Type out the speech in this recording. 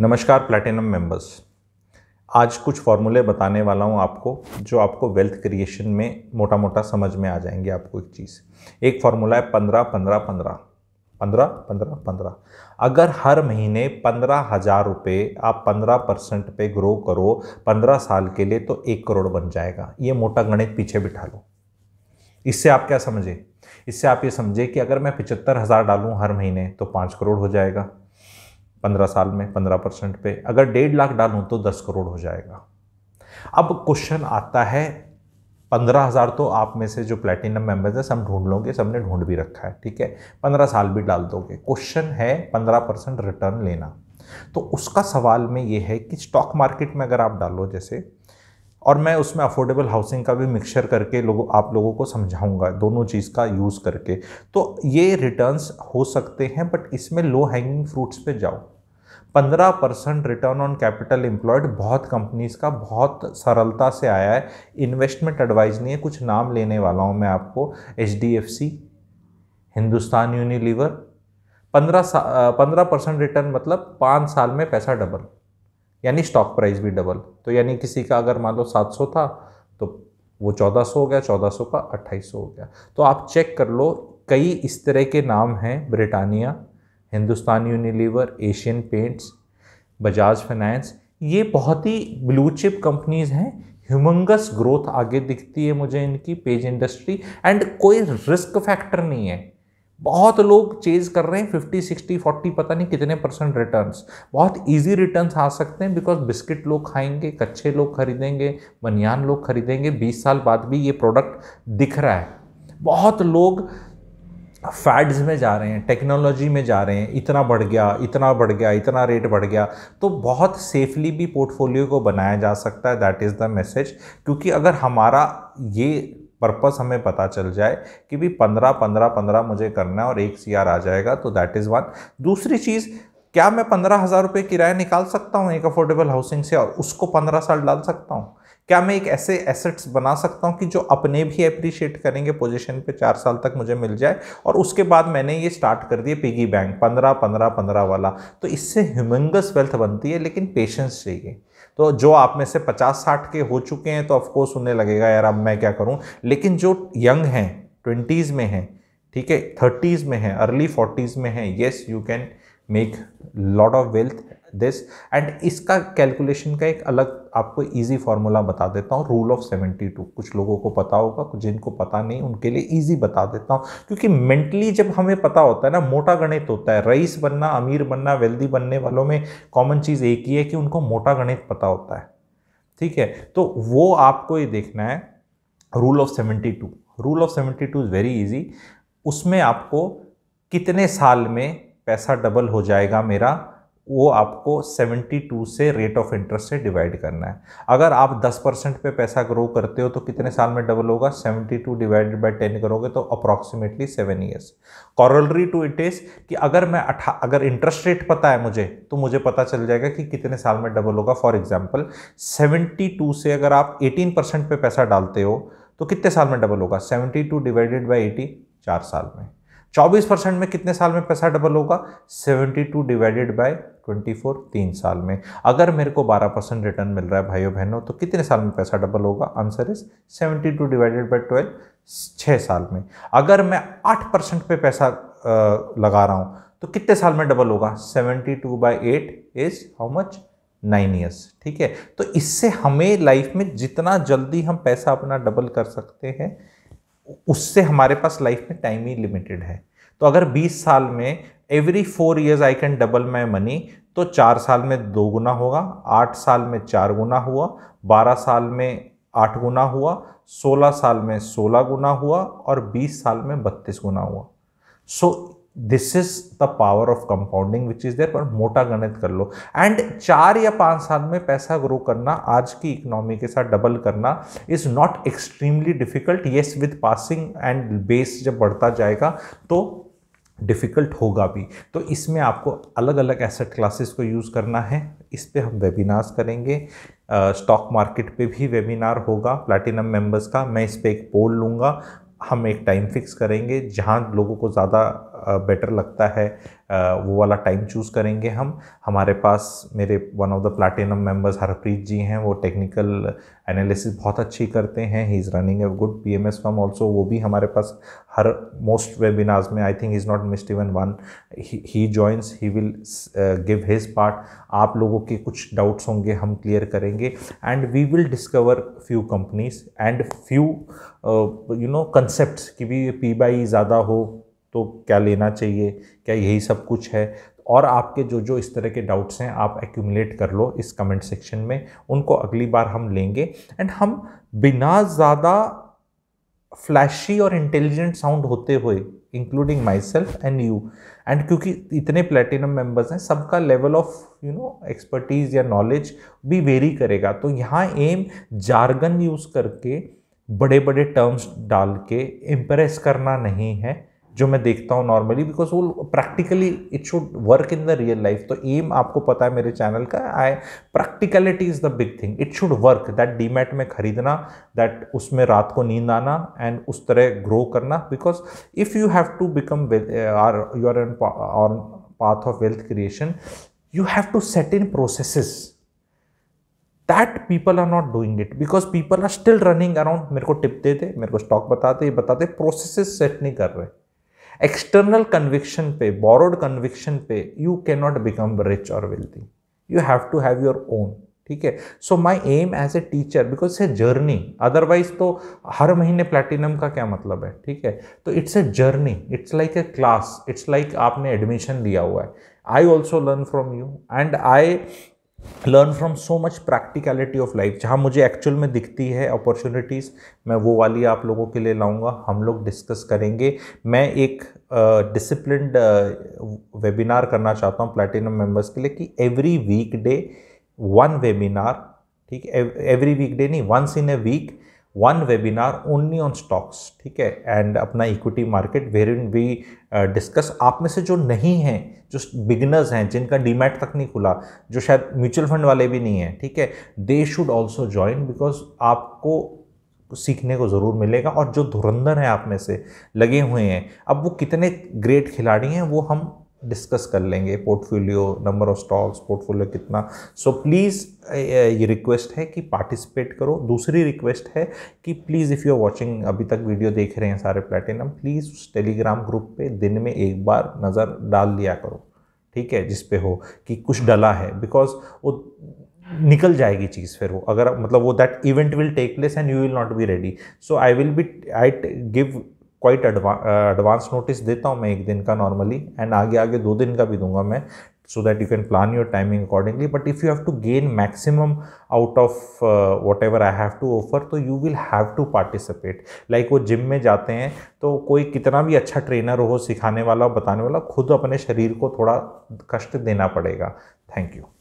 नमस्कार platinum members आज कुछ फॉर्मूले बताने वाला हूँ आपको जो आपको वेल्थ क्रिएशन में मोटा मोटा समझ में आ जाएंगे आपको एक चीज़ एक फार्मूला है पंद्रह पंद्रह पंद्रह पंद्रह पंद्रह पंद्रह अगर हर महीने पंद्रह हज़ार रुपये आप पंद्रह परसेंट पे ग्रो करो पंद्रह साल के लिए तो एक करोड़ बन जाएगा ये मोटा गणित पीछे बिठा लो इससे आप क्या समझे इससे आप ये समझे कि अगर मैं पिचहत्तर हज़ार डालूँ हर महीने तो पाँच करोड़ हो जाएगा पंद्रह साल में पंद्रह परसेंट पे अगर डेढ़ लाख डालूँ तो दस करोड़ हो जाएगा अब क्वेश्चन आता है पंद्रह हज़ार तो आप में से जो प्लेटिनम मेंबर्स हैं सब ढूंढ लोगे सबने ढूंढ भी रखा है ठीक है पंद्रह साल भी डाल दोगे क्वेश्चन है पंद्रह परसेंट रिटर्न लेना तो उसका सवाल में ये है कि स्टॉक मार्केट में अगर आप डालो जैसे और मैं उसमें अफोर्डेबल हाउसिंग का भी मिक्सचर करके लोगों आप लोगों को समझाऊंगा दोनों चीज़ का यूज़ करके तो ये रिटर्न्स हो सकते हैं बट इसमें लो हैंगिंग फ्रूट्स पे जाओ पंद्रह percent return on capital employed बहुत कंपनीज का बहुत सरलता से आया है इन्वेस्टमेंट एडवाइज नहीं है कुछ नाम लेने वाला हूँ मैं आपको H D F C Hindustan Unilever पंद्रह पंद्रह परसेंट रिटर्न मतलब पाँच साल में पैसा डबल यानी स्टॉक प्राइस भी डबल तो यानी किसी का अगर मान लो सात सौ था तो वो चौदह सौ हो गया चौदह सौ का अट्ठाईस सौ हो गया तो आप चेक कर लो कई इस तरह के नाम हैं Britannia Hindustan Unilever Asian Paints Bajaj Finance ये बहुत ही ब्लू चिप कंपनीज़ हैं ह्यूमंगस ग्रोथ आगे दिखती है मुझे इनकी पेज इंडस्ट्री एंड कोई रिस्क फैक्टर नहीं है बहुत लोग चेज कर रहे हैं 50, 60, 40 पता नहीं कितने परसेंट रिटर्न्स बहुत इजी रिटर्न्स आ सकते हैं बिकॉज बिस्किट लोग खाएंगे कच्चे लोग खरीदेंगे बनियान लोग खरीदेंगे 20 साल बाद भी ये प्रोडक्ट दिख रहा है बहुत लोग फैड्स में जा रहे हैं टेक्नोलॉजी में जा रहे हैं इतना बढ़ गया इतना बढ़ गया इतना रेट बढ़ गया तो बहुत सेफली भी पोर्टफोलियो को बनाया जा सकता है दैट इज़ द मैसेज क्योंकि अगर हमारा ये पर्पस हमें पता चल जाए कि भी पंद्रह पंद्रह पंद्रह मुझे करना है और एक सी आ जाएगा तो दैट इज़ वन दूसरी चीज़ क्या मैं पंद्रह हज़ार रुपये किराया निकाल सकता हूँ एक अफोर्डेबल हाउसिंग से और उसको पंद्रह साल डाल सकता हूँ क्या मैं एक ऐसे एसेट्स बना सकता हूँ कि जो अपने भी अप्रिशिएट करेंगे पोजीशन पे चार साल तक मुझे मिल जाए और उसके बाद मैंने ये स्टार्ट कर दिया पिगी बैंक पंद्रह पंद्रह पंद्रह वाला तो इससे ह्यूमंगस वेल्थ बनती है लेकिन पेशेंस चाहिए तो जो आप में से पचास साठ के हो चुके हैं तो ऑफकोर्स उन्हें लगेगा यार अब मैं क्या करूँ लेकिन जो यंग हैं ट्वेंटीज़ में हैं ठीक है थर्टीज़ में हैं अर्ली फोर्टीज़ में हैं yes you can make lot of wealth this and इसका कैलकुलेशन का एक अलग आपको इजी फार्मूला बता देता हूँ रूल ऑफ 72 कुछ लोगों को पता होगा कुछ जिनको पता नहीं उनके लिए इजी बता देता हूँ क्योंकि मेंटली जब हमें पता होता है ना मोटा गणित होता है रईस बनना अमीर बनना वेल्दी बनने वालों में कॉमन चीज़ एक ही है कि उनको मोटा गणित पता होता है ठीक है तो वो आपको ये देखना है rule of seventy rule of seventy is very easy उसमें आपको कितने साल में पैसा डबल हो जाएगा मेरा वो आपको 72 से रेट ऑफ इंटरेस्ट से डिवाइड करना है अगर आप 10 परसेंट पर पैसा ग्रो करते हो तो कितने साल में डबल होगा 72 डिवाइडेड बाय 10 करोगे तो approximately seven years corollary to it is कि अगर मैं अठा अगर इंटरेस्ट रेट पता है मुझे तो मुझे पता चल जाएगा कि कितने साल में डबल होगा फॉर एग्जाम्पल सेवेंटी से अगर आप एटीन परसेंट पैसा डालते हो तो कितने साल में डबल होगा seventy two divided by eight चार साल में 24 परसेंट में कितने साल में पैसा डबल होगा 72 डिवाइडेड बाय 24 तीन साल में अगर मेरे को 12 परसेंट रिटर्न मिल रहा है भाइयों बहनों तो कितने साल में पैसा डबल होगा आंसर इज 72 डिवाइडेड बाय 12 छः साल में अगर मैं 8 परसेंट पे पैसा लगा रहा हूँ तो कितने साल में डबल होगा 72 two by eight is how much nine years ठीक है तो इससे हमें लाइफ में जितना जल्दी हम पैसा अपना डबल कर सकते हैं उससे हमारे पास लाइफ में टाइम ही लिमिटेड है तो अगर 20 साल में every four years I can double my money तो चार साल में दो गुना होगा आठ साल में चार गुना हुआ बारह साल में आठ गुना हुआ सोलह साल में सोलह गुना हुआ और बीस साल में बत्तीस गुना हुआ so so, this is the power of compounding which is there पर मोटा गणित कर लो एंड चार या पाँच साल में पैसा ग्रो करना आज की इकोनॉमी के साथ डबल करना is not extremely difficult yes with passing and base जब बढ़ता जाएगा तो डिफ़िकल्ट होगा भी तो इसमें आपको अलग अलग एसेट क्लासेस को यूज़ करना है इस पर हम वेबिनार्स करेंगे स्टॉक मार्केट पे भी वेबिनार होगा प्लैटिनम मेंबर्स का मैं इस पर एक पोल लूँगा हम एक टाइम फिक्स करेंगे जहाँ लोगों को ज़्यादा बेटर लगता है वो वाला टाइम चूज़ करेंगे हम हमारे पास मेरे one of the platinum members Harpreet ji हैं वो टेक्निकल एनालिसिस बहुत अच्छी करते हैं he is running a good P M S firm also वो भी हमारे पास हर मोस्ट वेबिनार्स में I think is not missed even one he joins he will give his part आप लोगों के कुछ डाउट्स होंगे हम क्लियर करेंगे and we will discover few companies and few you no concept कि भी पी बाई e ज़्यादा हो तो क्या लेना चाहिए क्या यही सब कुछ है और आपके जो जो इस तरह के डाउट्स हैं आप एक्यूमुलेट कर लो इस कमेंट सेक्शन में उनको अगली बार हम लेंगे एंड हम बिना ज़्यादा फ्लैशी और इंटेलिजेंट साउंड होते हुए including myself and you and क्योंकि इतने प्लेटिनम मेंबर्स हैं सबका level of you know expertise या नॉलेज भी वेरी करेगा तो यहाँ एम जार्गन यूज़ करके बड़े बड़े टर्म्स डाल के इम्प्रेस करना नहीं है जो मैं देखता हूँ नॉर्मली बिकॉज वो practically it should work in the real life तो एम आपको पता है मेरे चैनल का I practicality is the big thing it should work that demat में खरीदना दैट उसमें रात को नींद आना एंड उस तरह ग्रो करना because if you have to become are your an on path of wealth creation you have to set in processes that people are not doing it because people are still running around मेरे को tip देते मेरे को stock बताते बताते processes set नहीं कर रहे एक्सटर्नल कन्विक्शन पे बोरोड कन्विक्शन पे you can not become rich और wealthy you have to have your own ठीक है सो माई एम as a teacher because a journey otherwise तो हर महीने प्लेटिनम का क्या मतलब है ठीक है तो it's a journey it's like a class it's like आपने एडमिशन लिया हुआ है I also learn from you and I learn from so much practicality of life जहाँ मुझे एक्चुअल में दिखती है अपॉर्चुनिटीज़ मैं वो वाली आप लोगों के लिए लाऊंगा हम लोग डिस्कस करेंगे मैं एक डिसिप्लिन uh, वेबिनार uh, करना चाहता हूँ प्लेटिनम मेंबर्स के लिए कि every weekday one webinar ठीक एवरी वीक डे नहीं once in a week one webinar only on stocks ठीक है एंड अपना equity market wherein we discuss आप में से जो नहीं हैं जो बिगनर्स हैं जिनका डीमैट तक नहीं खुला जो शायद म्यूचुअल फंड वाले भी नहीं हैं ठीक है they should also join because आपको सीखने को ज़रूर मिलेगा और जो धुरंधर हैं आप में से लगे हुए हैं अब वो कितने ग्रेट खिलाड़ी हैं वो हम डिस्कस कर लेंगे portfolio number of stocks portfolio कितना सो so, प्लीज़ ये रिक्वेस्ट है कि पार्टिसिपेट करो दूसरी रिक्वेस्ट है कि please if you are watching अभी तक वीडियो देख रहे हैं सारे प्लेटिनम प्लीज़ उस टेलीग्राम ग्रुप पे दिन में एक बार नज़र डाल लिया करो ठीक है जिस पे हो कि कुछ डला है बिकॉज वो निकल जाएगी चीज़ फिर वो अगर मतलब वो that event will take place and you will not be ready so I will be I give quite advance notice देता हूँ मैं एक दिन का नॉर्मली एंड आगे आगे दो दिन का भी दूंगा मैं so that you can plan your timing accordingly but if you have to gain maximum out of whatever I have to offer तो you will have to participate like वो जिम में जाते हैं तो कोई कितना भी अच्छा ट्रेनर हो सिखाने वाला हो बताने वाला खुद अपने शरीर को थोड़ा कष्ट देना पड़ेगा थैंक यू